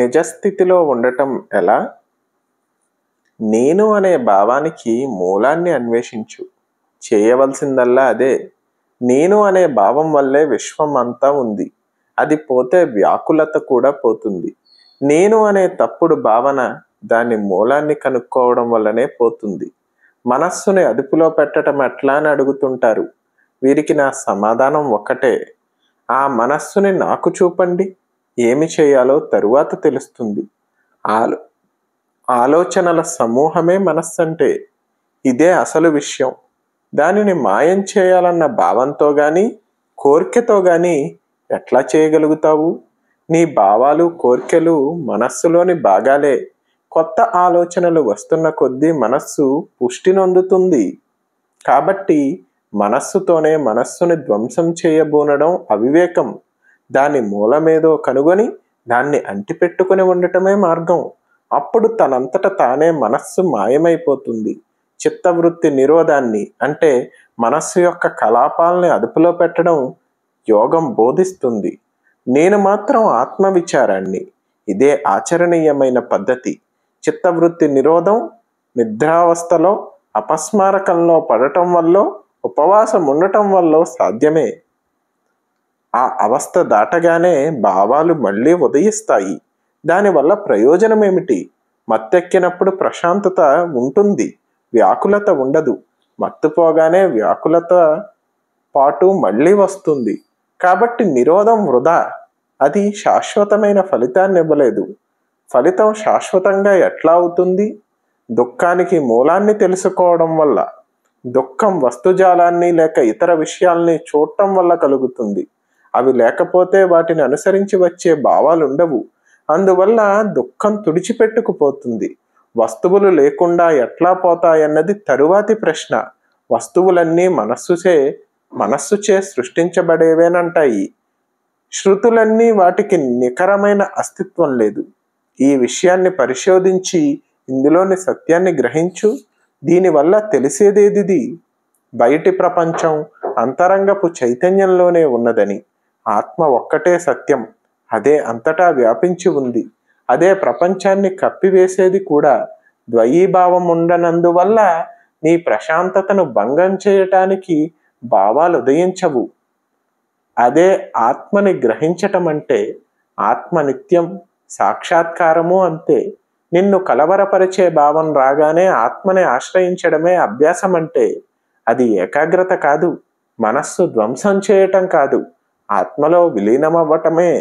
నిజస్థితిలో ఉండటం ఎలా నేను అనే భావానికి మూలాన్ని అన్వేషించు చేయవలసిందల్లా అదే నేను అనే భావం వల్లే విశ్వం అంతా ఉంది అది పోతే వ్యాకులత కూడా పోతుంది నేను అనే తప్పుడు భావన దాని మూలాన్ని కనుక్కోవడం వల్లనే పోతుంది మనస్సుని అదుపులో పెట్టడం ఎట్లా అని అడుగుతుంటారు వీరికి నా సమాధానం ఒక్కటే ఆ మనస్సుని నాకు చూపండి ఏమి చేయాలో తరువాత తెలుస్తుంది ఆలో ఆలోచనల సమూహమే మనస్సు అంటే ఇదే అసలు విషయం దానిని మాయం చేయాలన్న భావంతో కానీ కోరికతో కానీ ఎట్లా చేయగలుగుతావు నీ భావాలు కోరికలు మనస్సులోని భాగాలే కొత్త ఆలోచనలు వస్తున్న కొద్దీ మనస్సు పుష్టి నొందుతుంది కాబట్టి మనస్సుతోనే మనస్సుని ధ్వంసం చేయబూనడం అవివేకం దాని మూలమేదో కనుగొని దాన్ని అంటిపెట్టుకుని ఉండటమే మార్గం అప్పుడు తనంతట తానే మనస్సు మాయమైపోతుంది చిత్తవృత్తి నిరోధాన్ని అంటే మనస్సు యొక్క కలాపాలని అదుపులో పెట్టడం యోగం బోధిస్తుంది నేను మాత్రం ఆత్మవిచారాన్ని ఇదే ఆచరణీయమైన పద్ధతి చిత్తవృత్తి నిరోధం నిద్రావస్థలో అపస్మారకంలో పడటం వల్ల ఉపవాసం ఉండటం వల్ల సాధ్యమే ఆ అవస్థ దాటగానే భావాలు మళ్ళీ ఉదయిస్తాయి దానివల్ల ప్రయోజనం ఏమిటి మత్తెక్కినప్పుడు ప్రశాంతత ఉంటుంది వ్యాకులత ఉండదు మత్తుపోగానే వ్యాకులత పాటు మళ్ళీ వస్తుంది కాబట్టి నిరోధం వృధా అది శాశ్వతమైన ఫలితాన్ని ఇవ్వలేదు ఫలితం శాశ్వతంగా ఎట్లా అవుతుంది దుఃఖానికి మూలాన్ని తెలుసుకోవడం వల్ల దుఃఖం వస్తుజాలాన్ని లేక ఇతర విషయాల్ని చూడటం వల్ల కలుగుతుంది అవి లేకపోతే వాటిని అనుసరించి వచ్చే భావాలుండవు అందువల్ల దుఃఖం తుడిచిపెట్టుకుపోతుంది వస్తువులు లేకుండా ఎట్లా పోతాయన్నది తరువాతి ప్రశ్న వస్తువులన్నీ మనస్సుచే మనస్సుచే సృష్టించబడేవేనంటాయి శృతులన్నీ వాటికి నికరమైన అస్తిత్వం లేదు ఈ విషయాన్ని పరిశోధించి ఇందులోని సత్యాన్ని గ్రహించు దీనివల్ల తెలిసేదేదిది బయటి ప్రపంచం అంతరంగపు చైతన్యంలోనే ఉన్నదని ఆత్మ ఒక్కటే సత్యం అదే అంతటా వ్యాపించి ఉంది అదే ప్రపంచాన్ని కప్పివేసేది కూడా ద్వయీభావం ఉండనందువల్ల నీ ప్రశాంతతను భంగం చేయటానికి భావాలు ఉదయించవు అదే ఆత్మని గ్రహించటం అంటే ఆత్మ నిత్యం సాక్షాత్కారము అంతే నిన్ను కలవరపరిచే భావం రాగానే ఆత్మని ఆశ్రయించడమే అభ్యాసం అంటే అది ఏకాగ్రత కాదు మనస్సు ధ్వంసం చేయటం కాదు ఆత్మలో విలీనమవ్వటమే